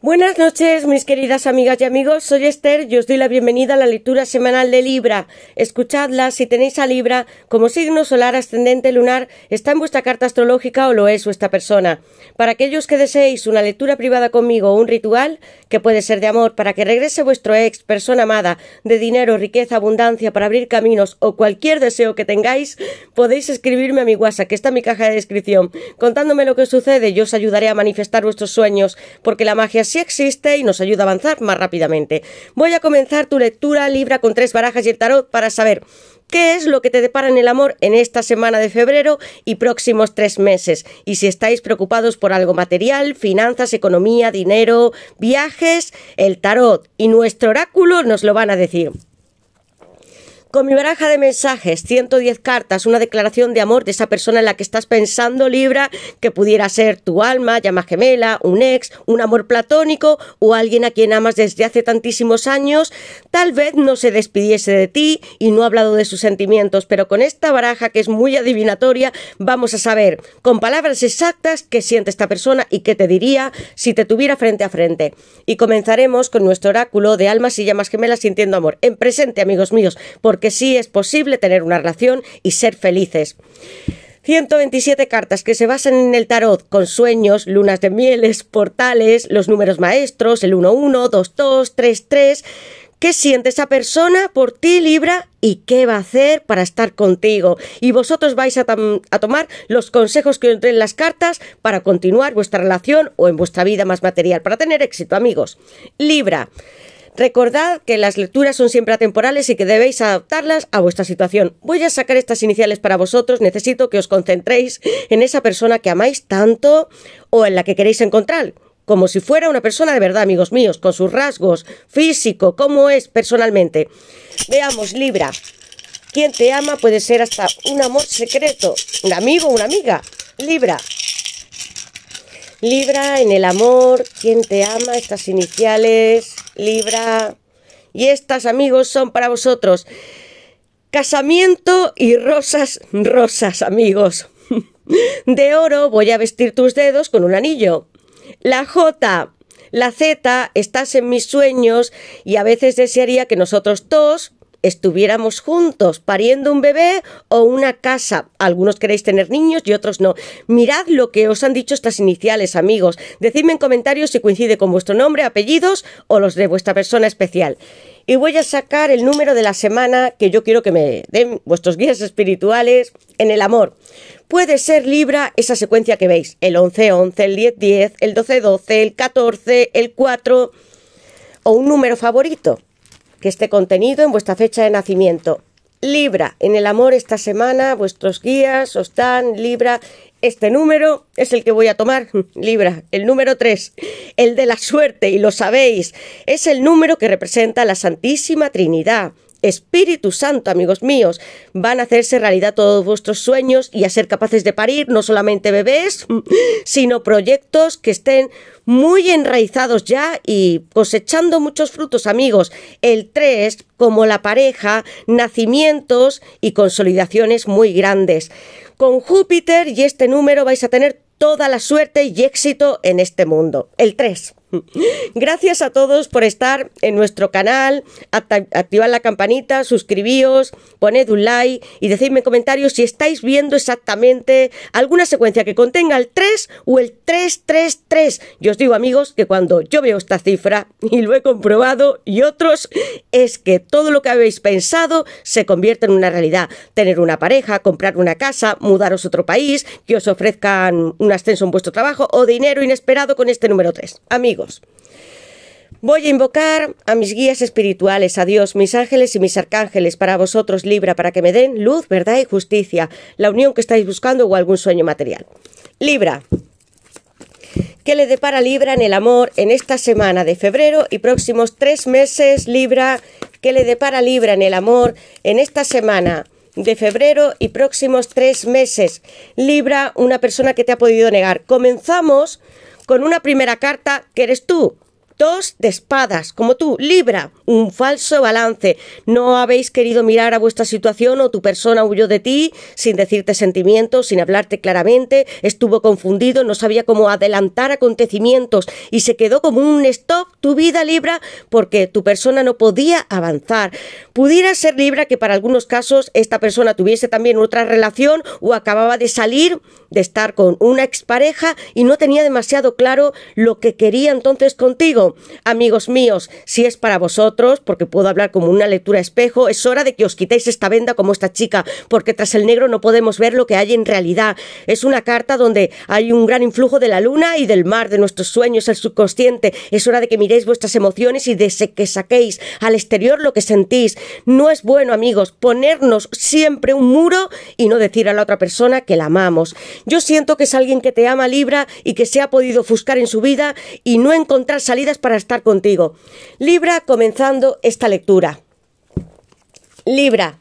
Buenas noches, mis queridas amigas y amigos. Soy Esther y os doy la bienvenida a la lectura semanal de Libra. Escuchadla si tenéis a Libra como signo solar ascendente lunar, está en vuestra carta astrológica o lo es vuestra persona. Para aquellos que deseéis una lectura privada conmigo o un ritual, que puede ser de amor, para que regrese vuestro ex, persona amada, de dinero, riqueza, abundancia, para abrir caminos o cualquier deseo que tengáis, podéis escribirme a mi WhatsApp, que está en mi caja de descripción, contándome lo que sucede. Yo os ayudaré a manifestar vuestros sueños, porque la magia si existe y nos ayuda a avanzar más rápidamente. Voy a comenzar tu lectura Libra con tres barajas y el tarot para saber qué es lo que te depara en el amor en esta semana de febrero y próximos tres meses. Y si estáis preocupados por algo material, finanzas, economía, dinero, viajes, el tarot y nuestro oráculo nos lo van a decir. Con mi baraja de mensajes, 110 cartas, una declaración de amor de esa persona en la que estás pensando, Libra, que pudiera ser tu alma, llama gemela, un ex, un amor platónico o alguien a quien amas desde hace tantísimos años, tal vez no se despidiese de ti y no ha hablado de sus sentimientos, pero con esta baraja que es muy adivinatoria, vamos a saber con palabras exactas qué siente esta persona y qué te diría si te tuviera frente a frente. Y comenzaremos con nuestro oráculo de almas y llamas gemelas sintiendo amor. En presente, amigos míos, por porque sí es posible tener una relación y ser felices. 127 cartas que se basan en el tarot con sueños, lunas de mieles, portales, los números maestros, el 1-1, 2-2, 3-3. ¿Qué siente esa persona por ti, Libra? ¿Y qué va a hacer para estar contigo? Y vosotros vais a, tomar los consejos que os den las cartas para continuar vuestra relación o en vuestra vida más material, para tener éxito, amigos. Libra. Recordad que las lecturas son siempre atemporales y que debéis adaptarlas a vuestra situación. Voy a sacar estas iniciales para vosotros. Necesito que os concentréis en esa persona que amáis tanto o en la que queréis encontrar como si fuera una persona de verdad, amigos míos, con sus rasgos, físico, cómo es personalmente. Veamos, Libra. Quien te ama puede ser hasta un amor secreto, un amigo, una amiga. Libra. Libra en el amor, quien te ama, estas iniciales. Libra. Y estas, amigos, son para vosotros. Casamiento y rosas, rosas, amigos. De oro voy a vestir tus dedos con un anillo. La J, la Z, estás en mis sueños y a veces desearía que nosotros dos estuviéramos juntos pariendo un bebé o una casa. Algunos queréis tener niños y otros no. Mirad lo que os han dicho estas iniciales, amigos. Decidme en comentarios si coincide con vuestro nombre, apellidos o los de vuestra persona especial. Y voy a sacar el número de la semana que yo quiero que me den vuestros guías espirituales en el amor. Puede ser Libra esa secuencia que veis, el 11-11, el 10-10, el 12-12, el 14, el 4 o un número favorito que esté contenido en vuestra fecha de nacimiento. Libra, en el amor esta semana, vuestros guías os dan Libra. Este número es el que voy a tomar, Libra, el número 3, el de la suerte, y lo sabéis, es el número que representa la Santísima Trinidad. Espíritu Santo, amigos míos, van a hacerse realidad todos vuestros sueños y a ser capaces de parir no solamente bebés, sino proyectos que estén muy enraizados ya y cosechando muchos frutos, amigos. El 3, como la pareja, nacimientos y consolidaciones muy grandes. Con Júpiter y este número vais a tener toda la suerte y éxito en este mundo. El 3. Gracias a todos por estar en nuestro canal, activad la campanita, suscribíos, poned un like y decidme en comentarios si estáis viendo exactamente alguna secuencia que contenga el 3 o el 333. Yo os digo amigos que cuando yo veo esta cifra y lo he comprobado y otros, es que todo lo que habéis pensado se convierte en una realidad. Tener una pareja, comprar una casa, mudaros a otro país, que os ofrezcan un ascenso en vuestro trabajo o dinero inesperado con este número 3. Amigos, Voy a invocar a mis guías espirituales, a Dios, mis ángeles y mis arcángeles, para vosotros, Libra, para que me den luz, verdad y justicia, la unión que estáis buscando o algún sueño material. Libra. ¿Qué le depara Libra en el amor en esta semana de febrero y próximos tres meses, Libra? ¿Qué le depara Libra en el amor en esta semana? de febrero y próximos tres meses. Libra, una persona que te ha podido negar. Comenzamos con una primera carta que eres tú. Dos de espadas, como tú, Libra un falso balance. No habéis querido mirar a vuestra situación o tu persona huyó de ti sin decirte sentimientos, sin hablarte claramente, estuvo confundido, no sabía cómo adelantar acontecimientos y se quedó como un stop tu vida Libra porque tu persona no podía avanzar. Pudiera ser Libra que para algunos casos esta persona tuviese también otra relación o acababa de salir de estar con una expareja y no tenía demasiado claro lo que quería entonces contigo. Amigos míos, si es para vosotros, porque puedo hablar como una lectura espejo, es hora de que os quitéis esta venda como esta chica, porque tras el negro no podemos ver lo que hay en realidad. Es una carta donde hay un gran influjo de la luna y del mar, de nuestros sueños, el subconsciente. Es hora de que miréis vuestras emociones y de que saquéis al exterior lo que sentís. No es bueno, amigos, ponernos siempre un muro y no decir a la otra persona que la amamos. Yo siento que es alguien que te ama Libra y que se ha podido ofuscar en su vida y no encontrar salidas para estar contigo. Libra, comenzar esta lectura. Libra.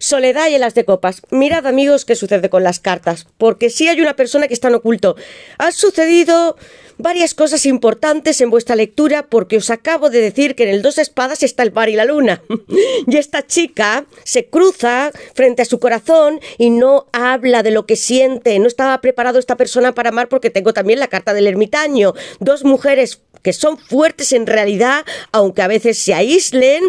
Soledad y las de copas. Mirad amigos qué sucede con las cartas, porque si hay una persona que está en oculto. Han sucedido varias cosas importantes en vuestra lectura porque os acabo de decir que en el dos espadas está el bar y la luna. y esta chica se cruza frente a su corazón y no habla de lo que siente. No estaba preparado esta persona para amar porque tengo también la carta del ermitaño. Dos mujeres que son fuertes en realidad, aunque a veces se aíslen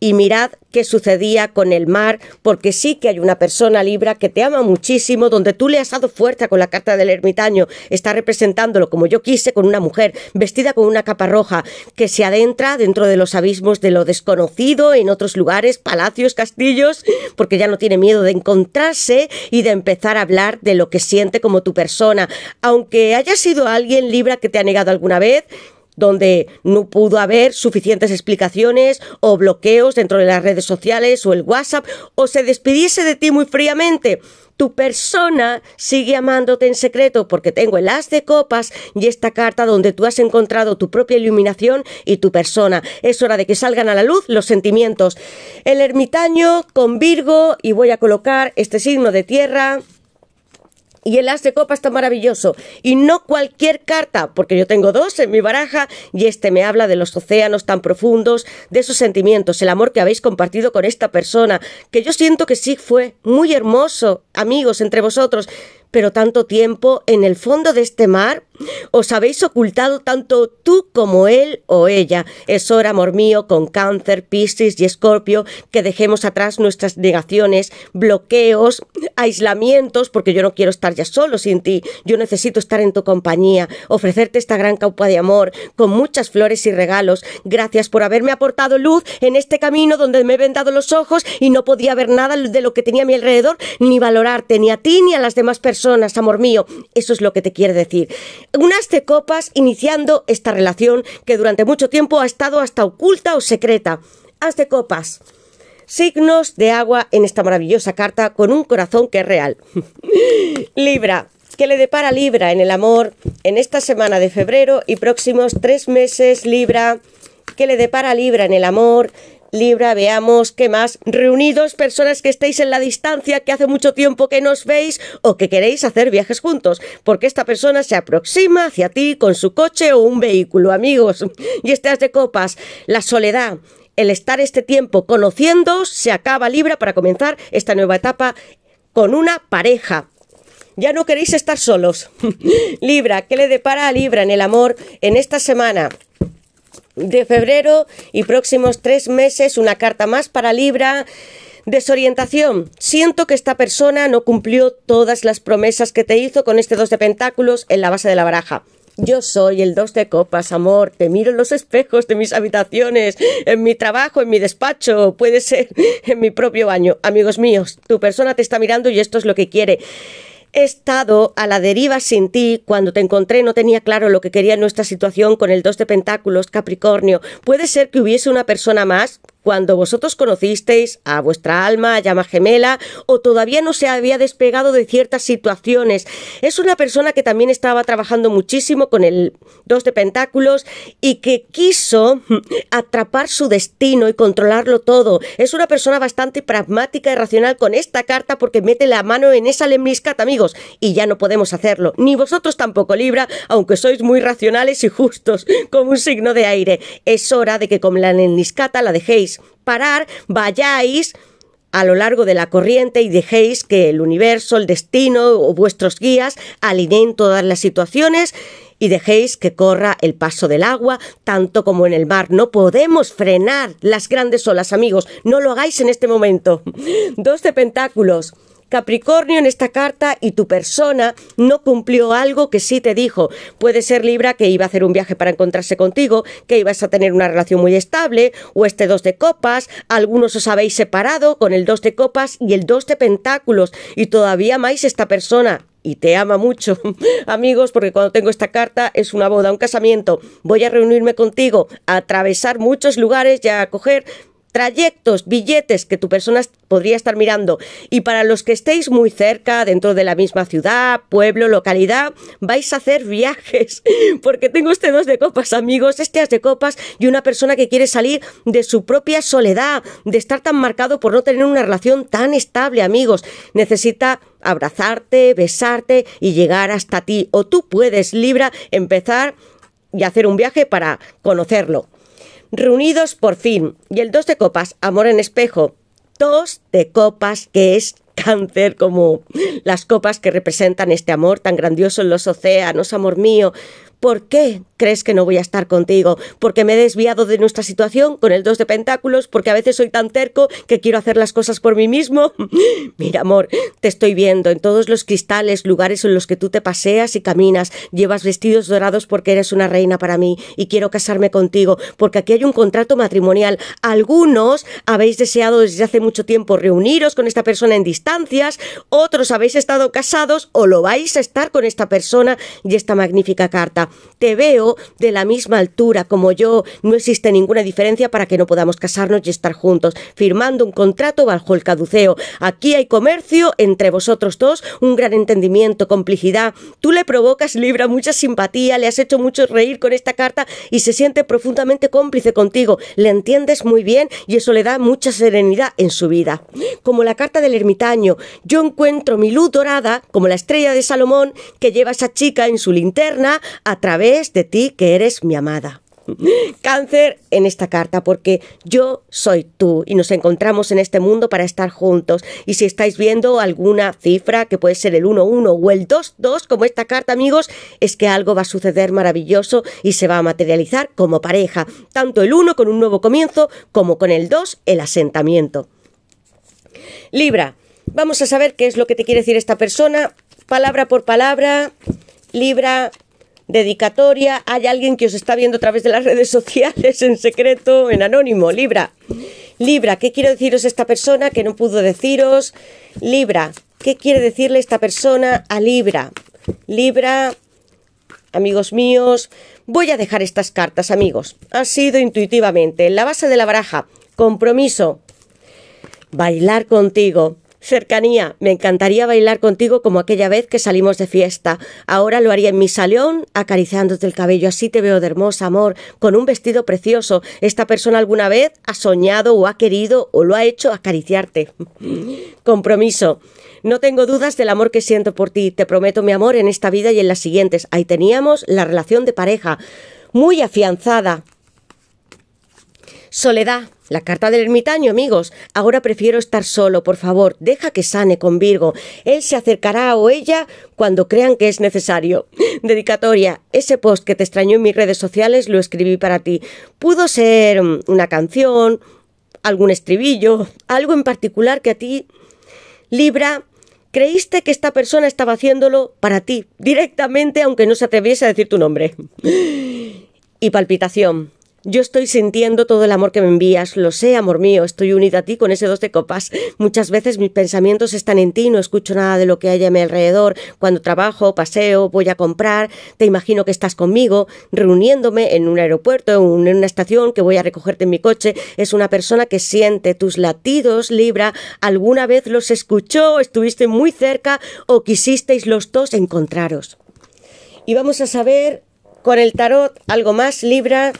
y mirad qué sucedía con el mar, porque sí que hay una persona libra que te ama muchísimo, donde tú le has dado fuerza con la carta del ermitaño, está representándolo como yo quise, con una mujer vestida con una capa roja, que se adentra dentro de los abismos de lo desconocido, en otros lugares, palacios, castillos, porque ya no tiene miedo de encontrarse y de empezar a hablar de lo que siente como tu persona, aunque haya sido alguien libra que te ha negado alguna vez, donde no pudo haber suficientes explicaciones o bloqueos dentro de las redes sociales o el WhatsApp, o se despidiese de ti muy fríamente. Tu persona sigue amándote en secreto porque tengo el as de copas y esta carta donde tú has encontrado tu propia iluminación y tu persona. Es hora de que salgan a la luz los sentimientos. El ermitaño con Virgo y voy a colocar este signo de tierra y el as de copa está maravilloso. Y no cualquier carta, porque yo tengo dos en mi baraja y este me habla de los océanos tan profundos, de esos sentimientos, el amor que habéis compartido con esta persona, que yo siento que sí fue muy hermoso, amigos, entre vosotros, pero tanto tiempo en el fondo de este mar os habéis ocultado tanto tú como él o ella. Es hora, amor mío, con cáncer, piscis y escorpio, que dejemos atrás nuestras negaciones, bloqueos, aislamientos, porque yo no quiero estar ya solo sin ti. Yo necesito estar en tu compañía, ofrecerte esta gran caupa de amor, con muchas flores y regalos. Gracias por haberme aportado luz en este camino donde me he vendado los ojos y no podía ver nada de lo que tenía a mi alrededor, ni valorarte, ni a ti, ni a las demás personas personas, amor mío. Eso es lo que te quiere decir. de copas iniciando esta relación que durante mucho tiempo ha estado hasta oculta o secreta. Haz de copas signos de agua en esta maravillosa carta con un corazón que es real. Libra, que le depara Libra en el amor en esta semana de febrero y próximos tres meses, Libra? que le depara Libra en el amor Libra, veamos qué más. Reunidos, personas que estéis en la distancia, que hace mucho tiempo que nos veis o que queréis hacer viajes juntos, porque esta persona se aproxima hacia ti con su coche o un vehículo, amigos. Y estás de copas. La soledad el estar este tiempo conociendo se acaba Libra para comenzar esta nueva etapa con una pareja. Ya no queréis estar solos. Libra, ¿qué le depara a Libra en el amor en esta semana? de febrero y próximos tres meses una carta más para Libra. Desorientación. Siento que esta persona no cumplió todas las promesas que te hizo con este dos de pentáculos en la base de la baraja. Yo soy el dos de copas, amor. Te miro en los espejos de mis habitaciones, en mi trabajo, en mi despacho, puede ser en mi propio baño. Amigos míos, tu persona te está mirando y esto es lo que quiere. He estado a la deriva sin ti. Cuando te encontré no tenía claro lo que quería nuestra situación con el 2 de Pentáculos, Capricornio. ¿Puede ser que hubiese una persona más? cuando vosotros conocisteis a vuestra alma, llama gemela, o todavía no se había despegado de ciertas situaciones. Es una persona que también estaba trabajando muchísimo con el dos de pentáculos y que quiso atrapar su destino y controlarlo todo. Es una persona bastante pragmática y racional con esta carta porque mete la mano en esa lemniscata, amigos, y ya no podemos hacerlo. Ni vosotros tampoco, Libra, aunque sois muy racionales y justos, como un signo de aire. Es hora de que con la lemniscata la dejéis parar, vayáis a lo largo de la corriente y dejéis que el universo, el destino o vuestros guías alineen todas las situaciones y dejéis que corra el paso del agua, tanto como en el mar. No podemos frenar las grandes olas, amigos. No lo hagáis en este momento. Dos de pentáculos. Capricornio en esta carta y tu persona no cumplió algo que sí te dijo. Puede ser Libra que iba a hacer un viaje para encontrarse contigo, que ibas a tener una relación muy estable, o este dos de copas, algunos os habéis separado con el dos de copas y el dos de pentáculos y todavía amáis esta persona y te ama mucho. Amigos, porque cuando tengo esta carta es una boda, un casamiento. Voy a reunirme contigo, a atravesar muchos lugares y a coger trayectos, billetes que tu persona podría estar mirando. Y para los que estéis muy cerca, dentro de la misma ciudad, pueblo, localidad, vais a hacer viajes. Porque tengo este dos de copas, amigos, este de copas y una persona que quiere salir de su propia soledad, de estar tan marcado por no tener una relación tan estable, amigos. Necesita abrazarte, besarte y llegar hasta ti. O tú puedes, Libra, empezar y hacer un viaje para conocerlo. Reunidos por fin. Y el dos de copas, amor en espejo. Dos de copas que es cáncer como las copas que representan este amor tan grandioso en los océanos, amor mío. ¿Por qué? crees que no voy a estar contigo, porque me he desviado de nuestra situación con el dos de pentáculos, porque a veces soy tan terco que quiero hacer las cosas por mí mismo. Mira, amor, te estoy viendo en todos los cristales, lugares en los que tú te paseas y caminas, llevas vestidos dorados porque eres una reina para mí y quiero casarme contigo, porque aquí hay un contrato matrimonial. Algunos habéis deseado desde hace mucho tiempo reuniros con esta persona en distancias, otros habéis estado casados o lo vais a estar con esta persona y esta magnífica carta. Te veo de la misma altura como yo, no existe ninguna diferencia para que no podamos casarnos y estar juntos, firmando un contrato bajo el caduceo. Aquí hay comercio entre vosotros dos, un gran entendimiento, complicidad. Tú le provocas, Libra, mucha simpatía, le has hecho mucho reír con esta carta y se siente profundamente cómplice contigo. Le entiendes muy bien y eso le da mucha serenidad en su vida. Como la carta del ermitaño, yo encuentro mi luz dorada, como la estrella de Salomón, que lleva esa chica en su linterna a través de ti que eres mi amada. Cáncer en esta carta, porque yo soy tú y nos encontramos en este mundo para estar juntos. Y si estáis viendo alguna cifra, que puede ser el 1-1 o el 2-2, como esta carta, amigos, es que algo va a suceder maravilloso y se va a materializar como pareja, tanto el 1 con un nuevo comienzo como con el 2 el asentamiento. Libra, vamos a saber qué es lo que te quiere decir esta persona, palabra por palabra. Libra, dedicatoria. Hay alguien que os está viendo a través de las redes sociales, en secreto, en anónimo. Libra. Libra, ¿qué quiero deciros esta persona que no pudo deciros? Libra, ¿qué quiere decirle esta persona a Libra? Libra, amigos míos, voy a dejar estas cartas, amigos. Ha sido intuitivamente. En la base de la baraja, compromiso. Bailar contigo. Cercanía, me encantaría bailar contigo como aquella vez que salimos de fiesta. Ahora lo haría en mi salón, acariciándote el cabello. Así te veo de hermosa, amor, con un vestido precioso. Esta persona alguna vez ha soñado o ha querido o lo ha hecho acariciarte. Compromiso. No tengo dudas del amor que siento por ti. Te prometo mi amor en esta vida y en las siguientes. Ahí teníamos la relación de pareja. Muy afianzada, Soledad, la carta del ermitaño, amigos. Ahora prefiero estar solo, por favor, deja que sane con Virgo. Él se acercará o ella cuando crean que es necesario. Dedicatoria, ese post que te extrañó en mis redes sociales lo escribí para ti. Pudo ser mm, una canción, algún estribillo, algo en particular que a ti, Libra, creíste que esta persona estaba haciéndolo para ti, directamente, aunque no se atreviese a decir tu nombre. Y palpitación. Yo estoy sintiendo todo el amor que me envías, lo sé, amor mío, estoy unida a ti con ese dos de copas. Muchas veces mis pensamientos están en ti, no escucho nada de lo que hay a mi alrededor. Cuando trabajo, paseo, voy a comprar, te imagino que estás conmigo, reuniéndome en un aeropuerto, en una estación, que voy a recogerte en mi coche. Es una persona que siente tus latidos, Libra, alguna vez los escuchó, estuviste muy cerca o quisisteis los dos encontraros. Y vamos a saber con el tarot algo más, Libra,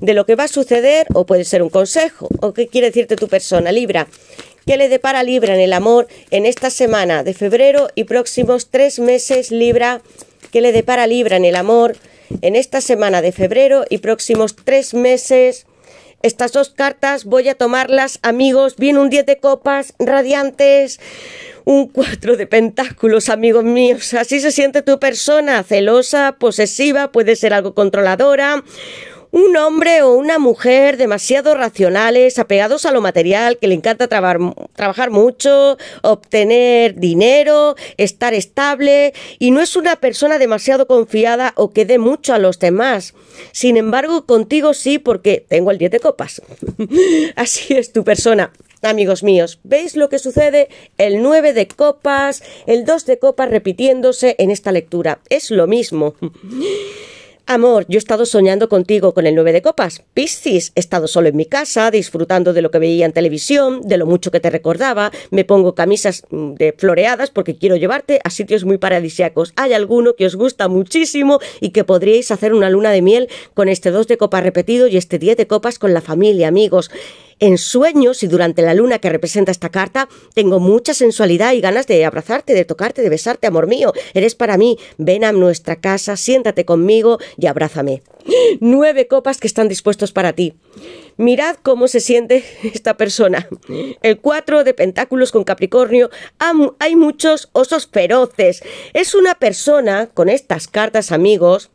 de lo que va a suceder o puede ser un consejo o qué quiere decirte tu persona, Libra. Que le depara Libra en el amor en esta semana de febrero y próximos tres meses, Libra? Que le depara Libra en el amor en esta semana de febrero y próximos tres meses? Estas dos cartas voy a tomarlas, amigos. Viene un 10 de copas, radiantes, un 4 de pentáculos, amigos míos. Así se siente tu persona, celosa, posesiva, puede ser algo controladora, un hombre o una mujer demasiado racionales, apegados a lo material, que le encanta trabajar mucho, obtener dinero, estar estable y no es una persona demasiado confiada o que dé mucho a los demás. Sin embargo, contigo sí porque tengo el 10 de copas. Así es tu persona amigos míos. ¿Veis lo que sucede? El 9 de copas, el 2 de copas repitiéndose en esta lectura. Es lo mismo. Amor, yo he estado soñando contigo con el 9 de copas. Piscis, he estado solo en mi casa, disfrutando de lo que veía en televisión, de lo mucho que te recordaba. Me pongo camisas mm, de floreadas porque quiero llevarte a sitios muy paradisíacos. Hay alguno que os gusta muchísimo y que podríais hacer una luna de miel con este 2 de copas repetido y este 10 de copas con la familia, amigos en sueños y durante la luna que representa esta carta, tengo mucha sensualidad y ganas de abrazarte, de tocarte, de besarte, amor mío. Eres para mí. Ven a nuestra casa, siéntate conmigo y abrázame. Nueve copas que están dispuestos para ti. Mirad cómo se siente esta persona. El cuatro de Pentáculos con Capricornio. Hay muchos osos feroces. Es una persona con estas cartas, amigos,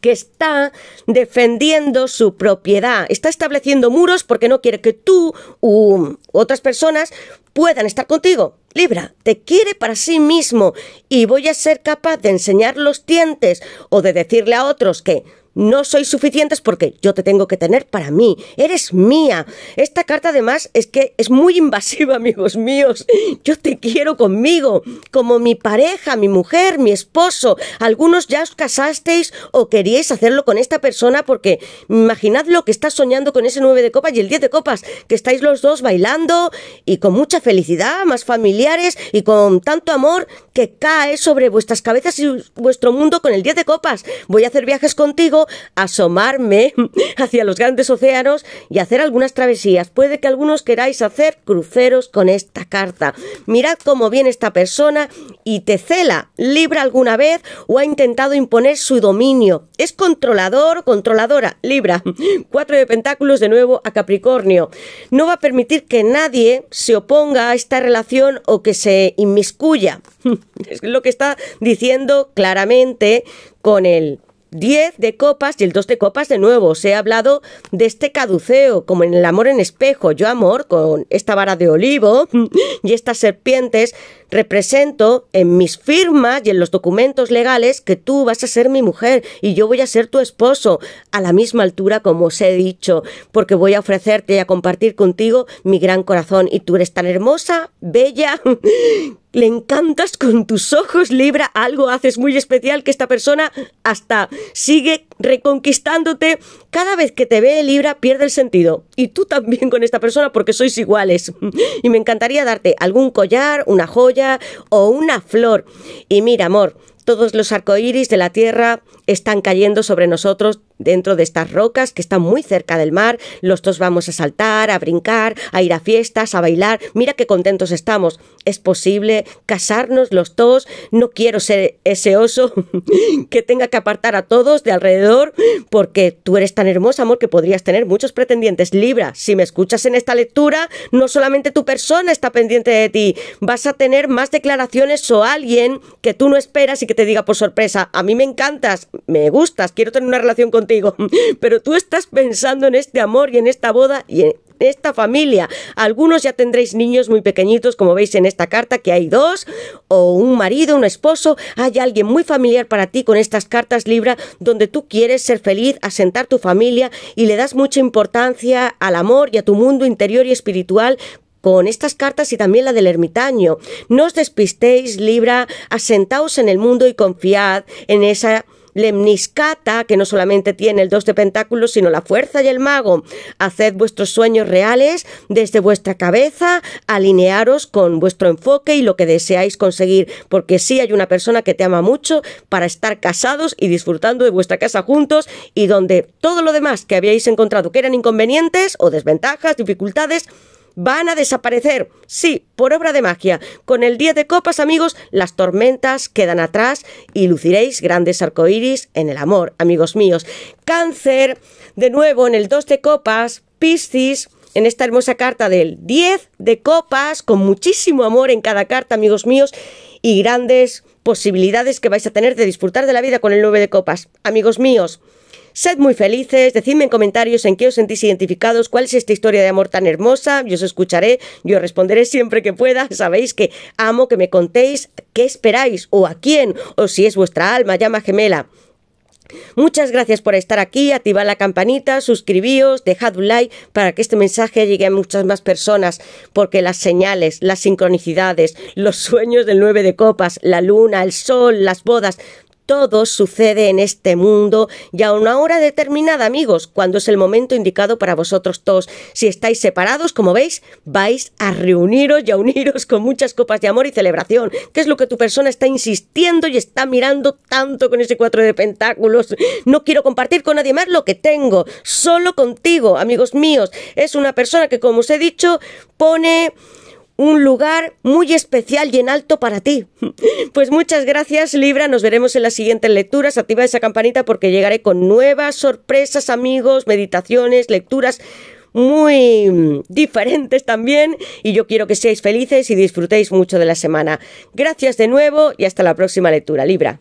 que está defendiendo su propiedad, está estableciendo muros porque no quiere que tú u otras personas puedan estar contigo. Libra, te quiere para sí mismo y voy a ser capaz de enseñar los dientes o de decirle a otros que no sois suficientes porque yo te tengo que tener para mí, eres mía. Esta carta además es que es muy invasiva, amigos míos. Yo te quiero conmigo, como mi pareja, mi mujer, mi esposo. Algunos ya os casasteis o queríais hacerlo con esta persona porque imaginad lo que está soñando con ese 9 de copas y el 10 de copas, que estáis los dos bailando y con mucha felicidad, más familiares y con tanto amor que cae sobre vuestras cabezas y vuestro mundo con el 10 de copas. Voy a hacer viajes contigo asomarme hacia los grandes océanos y hacer algunas travesías. Puede que algunos queráis hacer cruceros con esta carta. Mirad cómo viene esta persona y te cela, libra alguna vez o ha intentado imponer su dominio. Es controlador, controladora, libra. Cuatro de pentáculos de nuevo a Capricornio. No va a permitir que nadie se oponga a esta relación o que se inmiscuya. Es lo que está diciendo claramente con el 10 de copas y el 2 de copas de nuevo. Os he hablado de este caduceo, como en el amor en espejo. Yo amor, con esta vara de olivo y estas serpientes, represento en mis firmas y en los documentos legales que tú vas a ser mi mujer y yo voy a ser tu esposo, a la misma altura como os he dicho, porque voy a ofrecerte y a compartir contigo mi gran corazón y tú eres tan hermosa, bella le encantas con tus ojos, Libra, algo haces muy especial que esta persona hasta sigue reconquistándote. Cada vez que te ve, Libra, pierde el sentido. Y tú también con esta persona porque sois iguales. Y me encantaría darte algún collar, una joya o una flor. Y mira, amor, todos los arcoíris de la tierra están cayendo sobre nosotros, dentro de estas rocas que están muy cerca del mar. Los dos vamos a saltar, a brincar, a ir a fiestas, a bailar. Mira qué contentos estamos. Es posible casarnos los dos. No quiero ser ese oso que tenga que apartar a todos de alrededor porque tú eres tan hermosa, amor, que podrías tener muchos pretendientes. Libra, si me escuchas en esta lectura, no solamente tu persona está pendiente de ti. Vas a tener más declaraciones o alguien que tú no esperas y que te diga por sorpresa, a mí me encantas, me gustas, quiero tener una relación contigo Digo, pero tú estás pensando en este amor y en esta boda y en esta familia. Algunos ya tendréis niños muy pequeñitos, como veis en esta carta, que hay dos, o un marido, un esposo, hay alguien muy familiar para ti con estas cartas Libra, donde tú quieres ser feliz, asentar tu familia y le das mucha importancia al amor y a tu mundo interior y espiritual con estas cartas y también la del ermitaño. No os despistéis, Libra, asentaos en el mundo y confiad en esa Lemniscata, que no solamente tiene el 2 de pentáculos, sino la fuerza y el mago. Haced vuestros sueños reales desde vuestra cabeza, alinearos con vuestro enfoque y lo que deseáis conseguir, porque sí hay una persona que te ama mucho para estar casados y disfrutando de vuestra casa juntos y donde todo lo demás que habíais encontrado que eran inconvenientes o desventajas, dificultades, van a desaparecer. Sí, por obra de magia. Con el 10 de copas, amigos, las tormentas quedan atrás y luciréis grandes arcoíris en el amor, amigos míos. Cáncer, de nuevo en el 2 de copas, Piscis, en esta hermosa carta del 10 de copas, con muchísimo amor en cada carta, amigos míos, y grandes posibilidades que vais a tener de disfrutar de la vida con el 9 de copas. Amigos míos, Sed muy felices, decidme en comentarios en qué os sentís identificados, cuál es esta historia de amor tan hermosa, yo os escucharé, yo responderé siempre que pueda, sabéis que amo que me contéis qué esperáis o a quién o si es vuestra alma, llama gemela. Muchas gracias por estar aquí, activad la campanita, suscribíos, dejad un like para que este mensaje llegue a muchas más personas, porque las señales, las sincronicidades, los sueños del 9 de copas, la luna, el sol, las bodas, todo sucede en este mundo y a una hora determinada, amigos, cuando es el momento indicado para vosotros todos. Si estáis separados, como veis, vais a reuniros y a uniros con muchas copas de amor y celebración, ¿Qué es lo que tu persona está insistiendo y está mirando tanto con ese cuatro de pentáculos. No quiero compartir con nadie más lo que tengo, solo contigo, amigos míos. Es una persona que, como os he dicho, pone un lugar muy especial y en alto para ti. Pues muchas gracias, Libra. Nos veremos en las siguientes lecturas. Activa esa campanita porque llegaré con nuevas sorpresas, amigos, meditaciones, lecturas muy mm, diferentes también y yo quiero que seáis felices y disfrutéis mucho de la semana. Gracias de nuevo y hasta la próxima lectura, Libra.